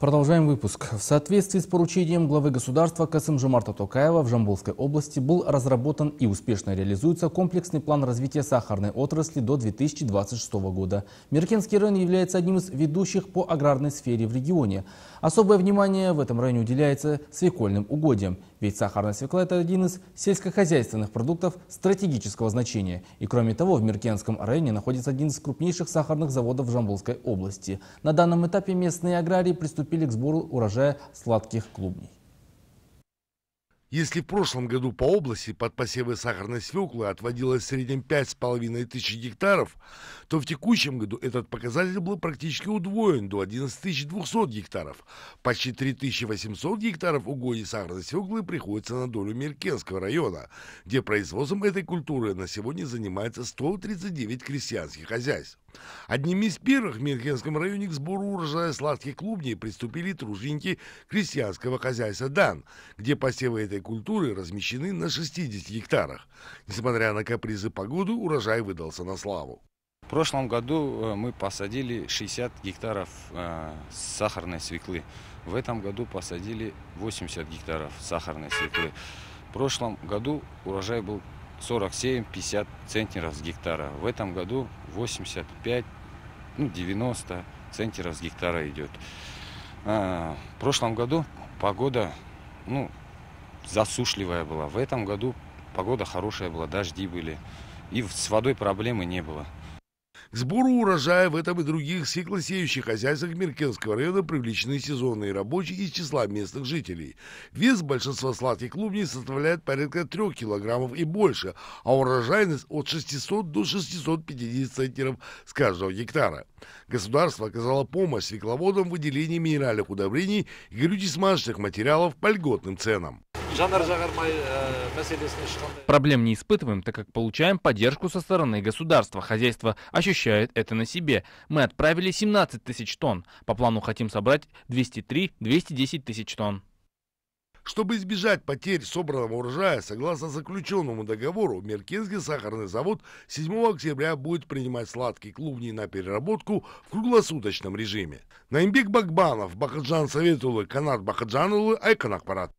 Продолжаем выпуск. В соответствии с поручением главы государства касым Касымжимарта Токаева в Жамбулской области был разработан и успешно реализуется комплексный план развития сахарной отрасли до 2026 года. Меркенский район является одним из ведущих по аграрной сфере в регионе. Особое внимание в этом районе уделяется свекольным угодьям, ведь сахарная свекла – это один из сельскохозяйственных продуктов стратегического значения. И кроме того, в Меркенском районе находится один из крупнейших сахарных заводов в Жамбулской области. На данном этапе местные аграрии приступили приступили к сбору урожая сладких клубней. Если в прошлом году по области под посевы сахарной свеклы отводилось в среднем 5,5 тысяч гектаров, то в текущем году этот показатель был практически удвоен до 11 200 гектаров. Почти 3800 гектаров угодий сахарной свеклы приходится на долю Меркенского района, где производством этой культуры на сегодня занимается 139 крестьянских хозяйств. Одним из первых в Меркенском районе к сбору урожая сладких клубней приступили труженики крестьянского хозяйства Дан, где посевы этой этой культуры размещены на 60 гектарах. Несмотря на капризы погоды, урожай выдался на славу. В прошлом году э, мы посадили 60 гектаров э, сахарной свеклы. В этом году посадили 80 гектаров сахарной свеклы. В прошлом году урожай был 47-50 центнеров с гектара. В этом году 85, ну 90 центнеров с гектара идет. Э, в прошлом году погода ну, засушливая была. В этом году погода хорошая была, дожди были. И с водой проблемы не было. К сбору урожая в этом и других свеклосеющих хозяйствах Меркенского района привлечены сезонные рабочие из числа местных жителей. Вес большинства сладких клубней составляет порядка 3 килограммов и больше, а урожайность от 600 до 650 центнеров с каждого гектара. Государство оказало помощь свекловодам в выделении минеральных удобрений и горючих смазочных материалов по льготным ценам. Э, Проблем не испытываем, так как получаем поддержку со стороны государства. Хозяйство ощущает это на себе. Мы отправили 17 тысяч тонн. По плану хотим собрать 203-210 тысяч тонн. Чтобы избежать потерь собранного урожая, согласно заключенному договору, Меркинский сахарный завод 7 октября будет принимать сладкие клубни на переработку в круглосуточном режиме. Наимбек Бакбанов, Бахаджан Советулы, Канат Бахаджанулы, Айканакпарат.